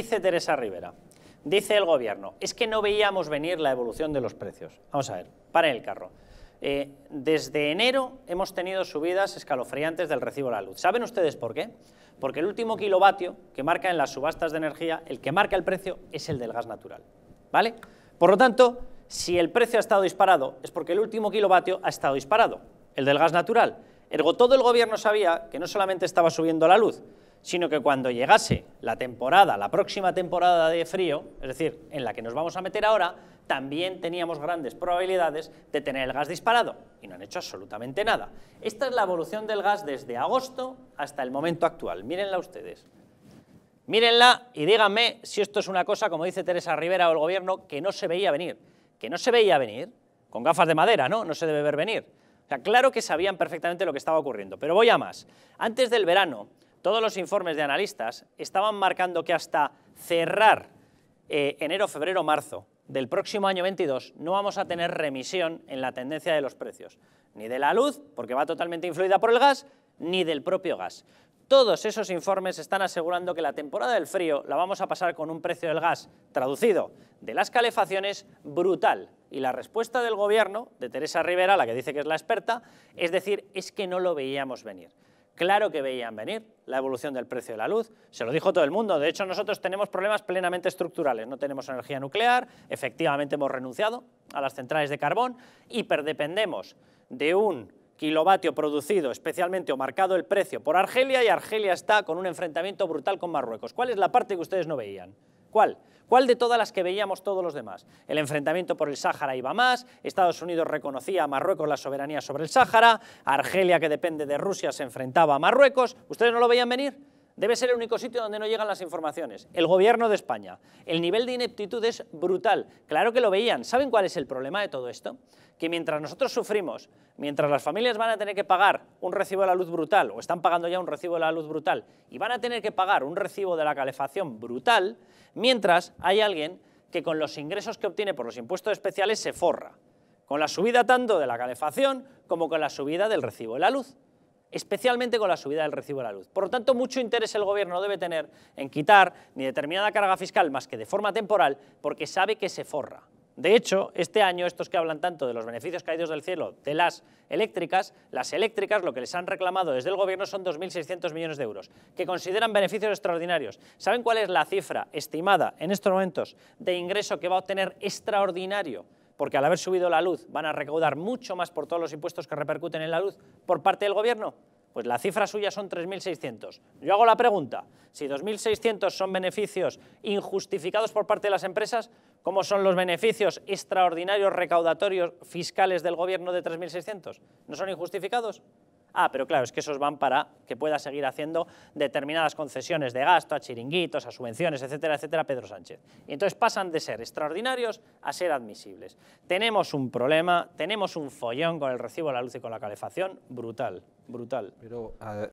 Dice Teresa Rivera, dice el gobierno, es que no veíamos venir la evolución de los precios. Vamos a ver, para el carro. Eh, desde enero hemos tenido subidas escalofriantes del recibo de la luz. ¿Saben ustedes por qué? Porque el último kilovatio que marca en las subastas de energía, el que marca el precio es el del gas natural. ¿Vale? Por lo tanto, si el precio ha estado disparado, es porque el último kilovatio ha estado disparado, el del gas natural. Ergo, todo el gobierno sabía que no solamente estaba subiendo la luz, sino que cuando llegase la temporada, la próxima temporada de frío, es decir, en la que nos vamos a meter ahora, también teníamos grandes probabilidades de tener el gas disparado, y no han hecho absolutamente nada. Esta es la evolución del gas desde agosto hasta el momento actual, mírenla ustedes. Mírenla y díganme si esto es una cosa, como dice Teresa Rivera o el gobierno, que no se veía venir. Que no se veía venir, con gafas de madera, ¿no? No se debe ver venir. O sea, claro que sabían perfectamente lo que estaba ocurriendo, pero voy a más. Antes del verano, todos los informes de analistas estaban marcando que hasta cerrar eh, enero, febrero, marzo del próximo año 22 no vamos a tener remisión en la tendencia de los precios, ni de la luz, porque va totalmente influida por el gas, ni del propio gas. Todos esos informes están asegurando que la temporada del frío la vamos a pasar con un precio del gas, traducido, de las calefacciones, brutal. Y la respuesta del gobierno, de Teresa Rivera, la que dice que es la experta, es decir, es que no lo veíamos venir. Claro que veían venir la evolución del precio de la luz, se lo dijo todo el mundo. De hecho, nosotros tenemos problemas plenamente estructurales. No tenemos energía nuclear, efectivamente hemos renunciado a las centrales de carbón, hiperdependemos de un kilovatio producido especialmente o marcado el precio por Argelia y Argelia está con un enfrentamiento brutal con Marruecos. ¿Cuál es la parte que ustedes no veían? ¿Cuál? ¿Cuál de todas las que veíamos todos los demás? El enfrentamiento por el Sáhara iba más, Estados Unidos reconocía a Marruecos la soberanía sobre el Sáhara, Argelia, que depende de Rusia, se enfrentaba a Marruecos. ¿Ustedes no lo veían venir? Debe ser el único sitio donde no llegan las informaciones. El gobierno de España. El nivel de ineptitud es brutal. Claro que lo veían. ¿Saben cuál es el problema de todo esto? Que mientras nosotros sufrimos, mientras las familias van a tener que pagar un recibo de la luz brutal, o están pagando ya un recibo de la luz brutal, y van a tener que pagar un recibo de la calefacción brutal, mientras hay alguien que con los ingresos que obtiene por los impuestos especiales se forra. Con la subida tanto de la calefacción como con la subida del recibo de la luz especialmente con la subida del recibo de la luz. Por lo tanto, mucho interés el Gobierno debe tener en quitar ni determinada carga fiscal más que de forma temporal, porque sabe que se forra. De hecho, este año estos que hablan tanto de los beneficios caídos del cielo de las eléctricas, las eléctricas lo que les han reclamado desde el gobierno son 2.600 millones de euros, que consideran beneficios extraordinarios. ¿Saben cuál es la cifra estimada en estos momentos de ingreso que va a obtener extraordinario porque al haber subido la luz van a recaudar mucho más por todos los impuestos que repercuten en la luz por parte del gobierno? Pues la cifra suya son 3.600. Yo hago la pregunta, si 2.600 son beneficios injustificados por parte de las empresas, ¿cómo son los beneficios extraordinarios recaudatorios fiscales del gobierno de 3.600? ¿No son injustificados? Ah, pero claro, es que esos van para que pueda seguir haciendo determinadas concesiones de gasto a chiringuitos, a subvenciones, etcétera, etcétera, Pedro Sánchez. Y entonces pasan de ser extraordinarios a ser admisibles. Tenemos un problema, tenemos un follón con el recibo de la luz y con la calefacción brutal, brutal. Pero